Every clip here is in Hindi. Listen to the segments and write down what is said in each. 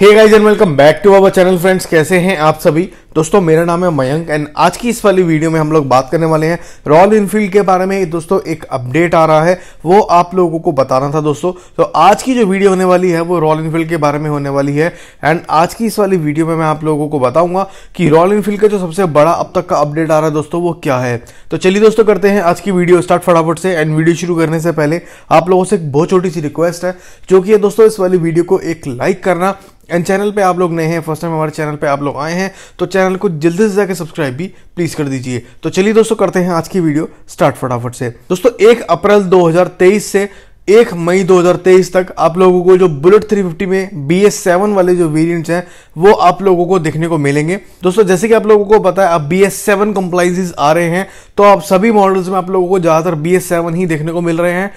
hey guys and welcome back to our channel friends कैसे हैं आप सभी दोस्तों मेरा नाम है मयंक एंड आज की इस वाली वीडियो में हम लोग बात करने वाले हैं रॉयल इनफील्ड के बारे में दोस्तों एक अपडेट आ रहा है वो आप लोगों को बताना था दोस्तों तो आज की जो वीडियो होने वाली है वो रॉयल इनफील्ड के बारे में होने वाली है एंड आज की इस वाली वीडियो में मैं आप लोगों को बताऊंगा कि रॉयल इनफील्ड का जो सबसे बड़ा अब तक का अपडेट आ रहा है दोस्तों वो क्या है तो चलिए दोस्तों करते हैं आज की वीडियो स्टार्ट फटाफट से एंड वीडियो शुरू करने से पहले आप लोगों से एक बहुत छोटी सी रिक्वेस्ट है जो कि है दोस्तों इस वाली वीडियो को एक लाइक करना एंड चैनल पे आप लोग नए हैं फर्स्ट टाइम हमारे चैनल पे आप लोग आए हैं तो चैनल चैनल को जल्दी से जाकर सब्सक्राइब भी प्लीज कर दीजिए तो चलिए दोस्तों करते हैं आज की वीडियो स्टार्ट फटाफट से दोस्तों एक अप्रैल 2023 से एक मई 2023 तक आप लोगों को जो बुलेट 350 में बी एस सेवन वाले जो वेरिएंट्स हैं वो आप लोगों को देखने को मिलेंगे दोस्तों जैसे कि आप लोगों को पता है अब बी एस सेवन कंप्लाइजेज आ रहे हैं तो आप सभी मॉडल्स में आप लोगों को ज़्यादातर बी एस सेवन ही देखने को मिल रहे हैं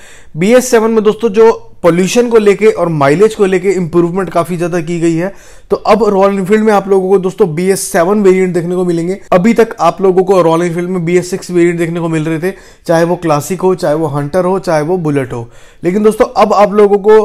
बी एस सेवन में दोस्तों जो पोल्यूशन को लेके और माइलेज को लेके इंप्रूवमेंट काफी ज्यादा की गई है तो अब रॉयल इनफील्ड में आप लोगों को दोस्तों बी एस सेवन वेरियंट देखने को मिलेंगे अभी तक आप लोगों को रॉयल इनफील्ड में बी एस सिक्स वेरियंट देखने को मिल रहे थे चाहे वो क्लासिक हो चाहे वो हंटर हो चाहे वो बुलेट हो लेकिन दोस्तों अब आप लोगों को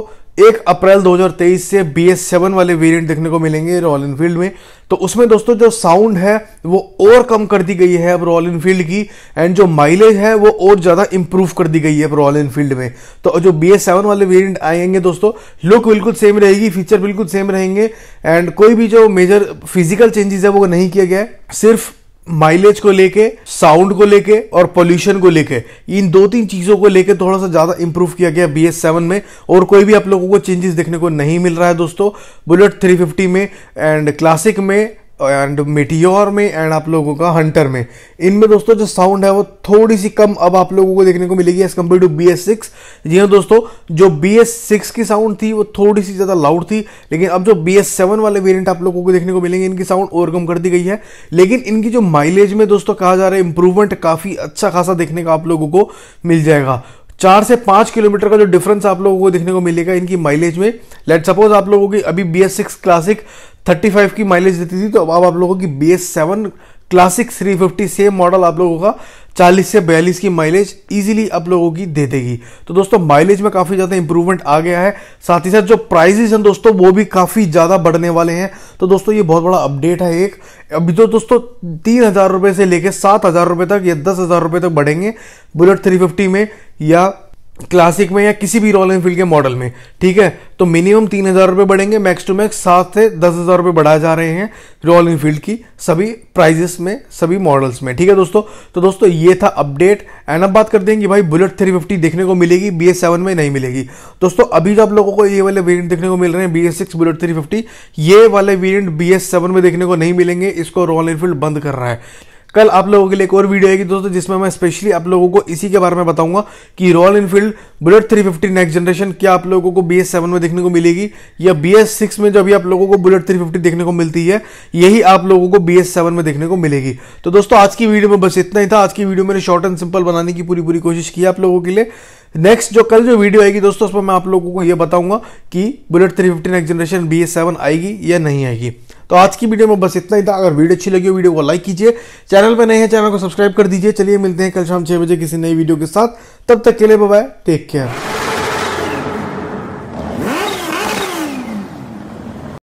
एक अप्रैल 2023 से बी एस सेवन वाले वेरियंट देखने को मिलेंगे रॉयल इनफील्ड में तो उसमें दोस्तों जो साउंड है वो और कम कर दी गई है अब रॉयल इनफील्ड की एंड जो माइलेज है वो और ज़्यादा इंप्रूव कर दी गई है अब रॉयल इनफील्ड में तो जो बी एस सेवन वाले वेरियंट आएंगे दोस्तों लुक बिल्कुल सेम रहेगी फीचर बिल्कुल सेम रहेंगे एंड कोई भी जो मेजर फिजिकल चेंजेस है वो नहीं किया गया है सिर्फ माइलेज को लेके साउंड को लेके और पोल्यूशन को लेके इन दो तीन चीज़ों को लेके थोड़ा सा ज़्यादा इंप्रूव किया गया बी एस सेवन में और कोई भी आप लोगों को चेंजेस देखने को नहीं मिल रहा है दोस्तों बुलेट 350 में एंड क्लासिक में एंड मेटियोर में एंड आप लोगों का हंटर में इनमें दोस्तों जो साउंड है वो थोड़ी सी कम अब आप लोगों को देखने को मिलेगी as compared to B S six जी हाँ दोस्तों जो बी एस सिक्स की साउंड थी वो थोड़ी सी ज़्यादा लाउड थी लेकिन अब जो बी एस सेवन वाले वेरियंट आप लोगों को देखने को मिलेंगे इनकी साउंड ओवरकम कर दी गई है लेकिन इनकी जो माइलेज में दोस्तों कहा जा रहा है इंप्रूवमेंट काफ़ी अच्छा खासा देखने का आप लोगों को मिल जाएगा चार से पाँच किलोमीटर का जो डिफरेंस आप लोगों को देखने को मिलेगा इनकी माइलेज में लेट सपोज आप लोगों की अभी बी एस सिक्स क्लासिक 35 की माइलेज देती थी तो अब आप लोगों की B S seven classic 350 same model आप लोगों का 40 से 42 की माइलेज इजीली आप लोगों की दे देगी तो दोस्तों माइलेज में काफ़ी ज़्यादा इंप्रूवमेंट आ गया है साथ ही साथ जो प्राइजेज हैं दोस्तों वो भी काफ़ी ज़्यादा बढ़ने वाले हैं तो दोस्तों ये बहुत बड़ा अपडेट है एक अभी तो दोस्तों तीन हज़ार रुपये से लेकर सात हज़ार रुपये तक या दस हज़ार रुपये तक बढ़ेंगे बुलेट फिफ्टी में या क्लासिक में या किसी भी रॉयल एनफील्ड के मॉडल में ठीक है तो मिनिमम तीन हज़ार रुपये बढ़ेंगे मैक्स टू मैक्स सात से दस हज़ार रुपये बढ़ाए जा रहे हैं रॉयल एनफील्ड की सभी प्राइजेस में सभी मॉडल्स में ठीक है दोस्तों तो दोस्तों ये था अपडेट एंड अब बात करते हैं कि भाई बुलेट थ्री फिफ्टी देखने को मिलेगी बी एस सेवन में नहीं मिलेगी दोस्तों अभी जो तो आप लोगों को ये वाले वेरियंट देखने को मिल रहे हैं B S six bullet three fifty ये वाले वेरियंट बी एस सेवन में देखने को नहीं मिलेंगे इसको रॉयल एनफील्ड बंद कर रहा है कल आप लोगों के लिए एक और वीडियो आएगी दोस्तों जिसमें मैं स्पेशली आप लोगों को इसी के बारे में बताऊंगा कि Royal Enfield Bullet 350 next generation क्या आप लोगों को बी एस में देखने को मिलेगी या बी एस में जो अभी आप लोगों को बुलेट 350 देखने को मिलती है यही आप लोगों को बी एस में देखने को मिलेगी तो दोस्तों आज की वीडियो में बस इतना ही था आज की वीडियो मैंने शॉर्ट एंड सिंपल बनाने की पूरी पूरी कोशिश की आप लोगों के लिए नेक्स्ट जो कल जो वीडियो आएगी दोस्तों उसमें मैं आप लोगों को यह बताऊंगा कि Bullet three fifty next generation BS एस आएगी या नहीं आएगी तो आज की वीडियो में बस इतना ही था अगर वीडियो अच्छी लगी हो वीडियो को लाइक कीजिए चैनल पर नए हैं चैनल को सब्सक्राइब कर दीजिए चलिए मिलते हैं कल शाम छः बजे किसी नई वीडियो के साथ तब तक के लिए बाय टेक केयर